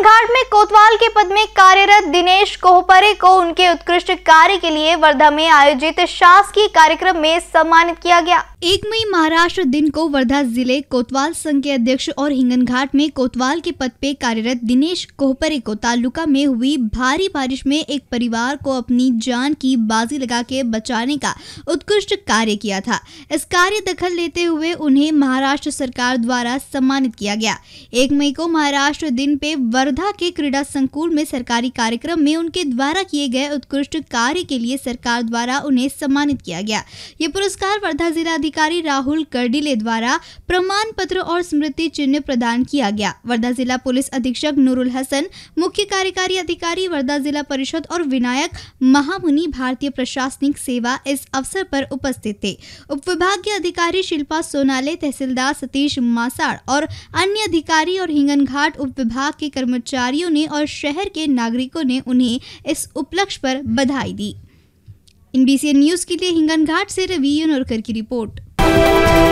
घाट में कोतवाल के पद में कार्यरत दिनेश कोहपरे को उनके उत्कृष्ट कार्य के लिए वर्धा में आयोजित शासकीय कार्यक्रम में सम्मानित किया गया एक मई महाराष्ट्र दिन को वर्धा जिले कोतवाल संघ के अध्यक्ष और हिंगनघाट में कोतवाल के पद पे कार्यरत दिनेश कोहपरे को तालुका में हुई भारी बारिश में एक परिवार को अपनी जान की बाजी लगा के बचाने का उत्कृष्ट कार्य किया था इस कार्य दखल लेते हुए उन्हें महाराष्ट्र सरकार द्वारा सम्मानित किया गया एक मई को महाराष्ट्र दिन पे वर्धा के क्रीडा संकुल में सरकारी कार्यक्रम में उनके द्वारा किए गए उत्कृष्ट कार्य के लिए सरकार द्वारा उन्हें सम्मानित किया गया ये पुरस्कार वर्धा जिला अधिकारी राहुल करडिले द्वारा प्रमाण पत्र और स्मृति चिन्ह प्रदान किया गया वर्धा जिला पुलिस अधीक्षक नूरुल हसन मुख्य कार्यकारी अधिकारी वर्धा जिला परिषद और विनायक महामुनि भारतीय प्रशासनिक सेवा इस अवसर पर उपस्थित थे उप विभागीय अधिकारी शिल्पा सोनाले तहसीलदार सतीश मासाड़ और अन्य अधिकारी और हिंगनघाट उप विभाग के कर्मचारियों ने और शहर के नागरिकों ने उन्हें इस उपलक्ष्य पर बधाई दी इन बीसीएन न्यूज के लिए हिंगन घाट से रवि नोरकर की रिपोर्ट